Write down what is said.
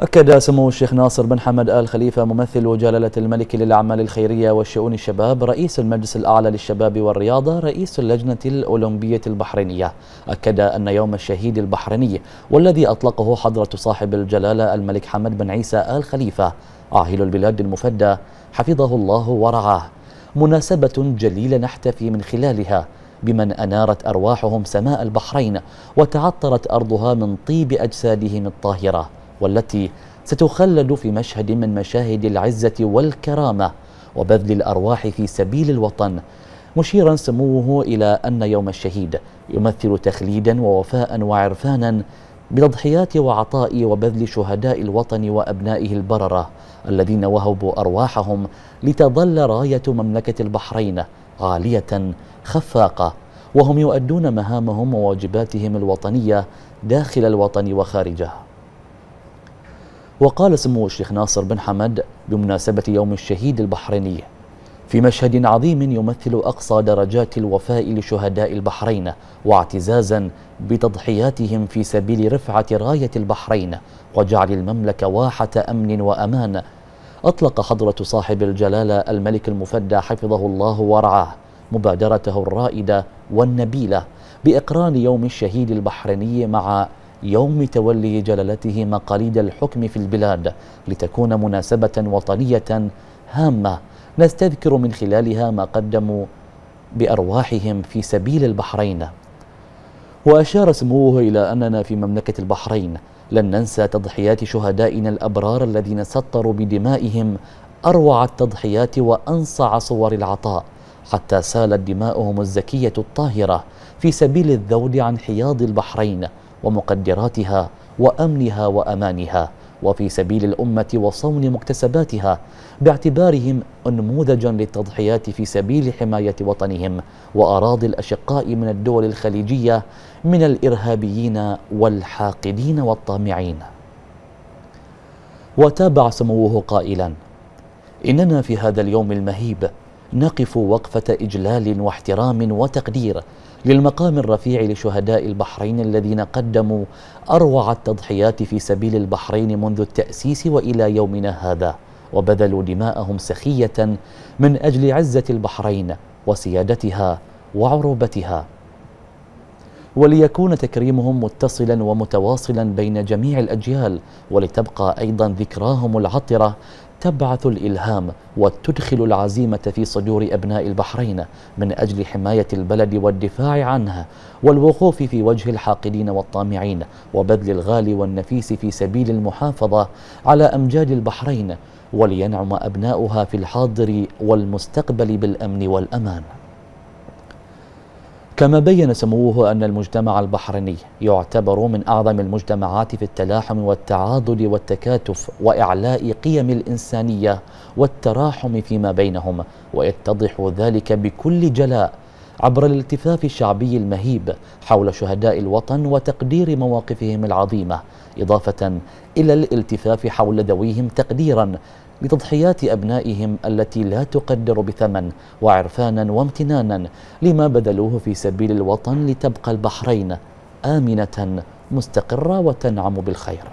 أكد سمو الشيخ ناصر بن حمد آل خليفة ممثل وجلالة الملك للأعمال الخيرية وشؤون الشباب رئيس المجلس الأعلى للشباب والرياضة رئيس اللجنة الأولمبية البحرينية أكد أن يوم الشهيد البحريني والذي أطلقه حضرة صاحب الجلالة الملك حمد بن عيسى آل خليفة عاهل البلاد المفدى حفظه الله ورعاه مناسبة جليلة نحتفي من خلالها بمن أنارت أرواحهم سماء البحرين وتعطرت أرضها من طيب أجسادهم الطاهرة والتي ستخلد في مشهد من مشاهد العزة والكرامة وبذل الأرواح في سبيل الوطن مشيرا سموه إلى أن يوم الشهيد يمثل تخليدا ووفاء وعرفانا بتضحيات وعطاء وبذل شهداء الوطن وأبنائه البررة الذين وهبوا أرواحهم لتظل راية مملكة البحرين عالية خفاقة وهم يؤدون مهامهم وواجباتهم الوطنية داخل الوطن وخارجه وقال سمو الشيخ ناصر بن حمد بمناسبة يوم الشهيد البحريني في مشهد عظيم يمثل أقصى درجات الوفاء لشهداء البحرين واعتزازا بتضحياتهم في سبيل رفعة راية البحرين وجعل المملكة واحة أمن وأمان أطلق حضرة صاحب الجلالة الملك المفدى حفظه الله ورعاه مبادرته الرائدة والنبيلة بإقران يوم الشهيد البحريني مع يوم تولي جلالته مقاليد الحكم في البلاد لتكون مناسبة وطنية هامة نستذكر من خلالها ما قدموا بأرواحهم في سبيل البحرين وأشار سموه إلى أننا في مملكة البحرين لن ننسى تضحيات شهدائنا الأبرار الذين سطروا بدمائهم أروع التضحيات وأنصع صور العطاء حتى سالت دماؤهم الزكية الطاهرة في سبيل الذود عن حياض البحرين ومقدراتها وامنها وامانها وفي سبيل الامه وصون مكتسباتها باعتبارهم انموذجا للتضحيات في سبيل حمايه وطنهم واراضي الاشقاء من الدول الخليجيه من الارهابيين والحاقدين والطامعين وتابع سموه قائلا اننا في هذا اليوم المهيب نقف وقفة إجلال واحترام وتقدير للمقام الرفيع لشهداء البحرين الذين قدموا أروع التضحيات في سبيل البحرين منذ التأسيس وإلى يومنا هذا وبذلوا دماءهم سخية من أجل عزة البحرين وسيادتها وعروبتها وليكون تكريمهم متصلا ومتواصلا بين جميع الأجيال ولتبقى أيضا ذكراهم العطرة تبعث الإلهام وتدخل العزيمة في صدور أبناء البحرين من أجل حماية البلد والدفاع عنها والوقوف في وجه الحاقدين والطامعين وبذل الغالي والنفيس في سبيل المحافظة على أمجاد البحرين ولينعم أبناؤها في الحاضر والمستقبل بالأمن والأمان كما بين سموه أن المجتمع البحريني يعتبر من أعظم المجتمعات في التلاحم والتعاضد والتكاتف وإعلاء قيم الإنسانية والتراحم فيما بينهم ويتضح ذلك بكل جلاء عبر الالتفاف الشعبي المهيب حول شهداء الوطن وتقدير مواقفهم العظيمة إضافة إلى الالتفاف حول ذويهم تقديرا بتضحيات أبنائهم التي لا تقدر بثمن وعرفانا وامتنانا لما بذلوه في سبيل الوطن لتبقى البحرين آمنة مستقرة وتنعم بالخير